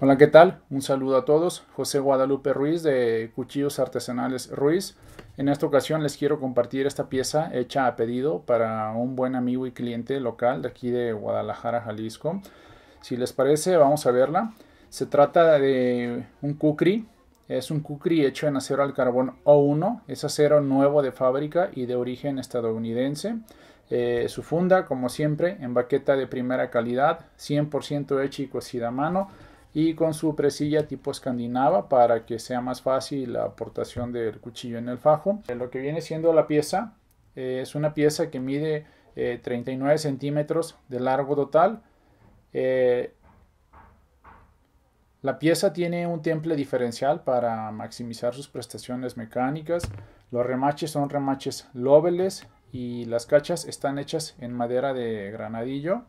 Hola, ¿qué tal? Un saludo a todos. José Guadalupe Ruiz de Cuchillos Artesanales Ruiz. En esta ocasión les quiero compartir esta pieza hecha a pedido para un buen amigo y cliente local de aquí de Guadalajara, Jalisco. Si les parece, vamos a verla. Se trata de un kukri. Es un kukri hecho en acero al carbón O1. Es acero nuevo de fábrica y de origen estadounidense. Eh, su funda, como siempre, en baqueta de primera calidad, 100% hecha y cocida a mano y con su presilla tipo escandinava para que sea más fácil la aportación del cuchillo en el fajo. Eh, lo que viene siendo la pieza eh, es una pieza que mide 39 eh, centímetros de largo total. la pieza tiene un temple diferencial para maximizar sus prestaciones mecánicas. Los remaches son remaches lóbeles y las cachas están hechas en madera de granadillo.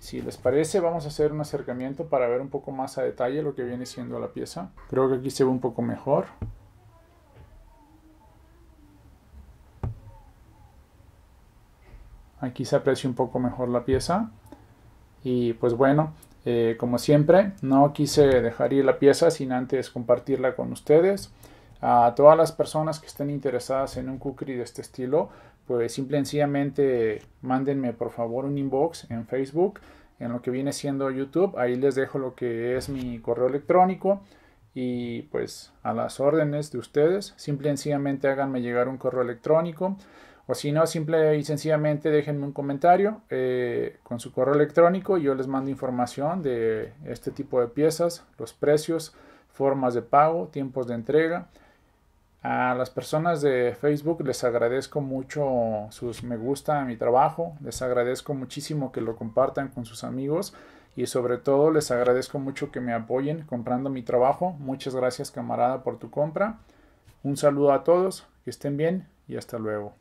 Si les parece, vamos a hacer un acercamiento para ver un poco más a detalle lo que viene siendo la pieza. Creo que aquí se ve un poco mejor. Aquí se aprecia un poco mejor la pieza. Y pues bueno, eh, como siempre, no quise dejar ir la pieza sin antes compartirla con ustedes. A todas las personas que estén interesadas en un cookery de este estilo, pues simple y sencillamente mándenme por favor un inbox en Facebook, en lo que viene siendo YouTube. Ahí les dejo lo que es mi correo electrónico y pues a las órdenes de ustedes. Simple y sencillamente háganme llegar un correo electrónico. O si no, simple y sencillamente déjenme un comentario eh, con su correo electrónico. y Yo les mando información de este tipo de piezas, los precios, formas de pago, tiempos de entrega. A las personas de Facebook les agradezco mucho sus me gusta a mi trabajo, les agradezco muchísimo que lo compartan con sus amigos y sobre todo les agradezco mucho que me apoyen comprando mi trabajo. Muchas gracias camarada por tu compra. Un saludo a todos, que estén bien y hasta luego.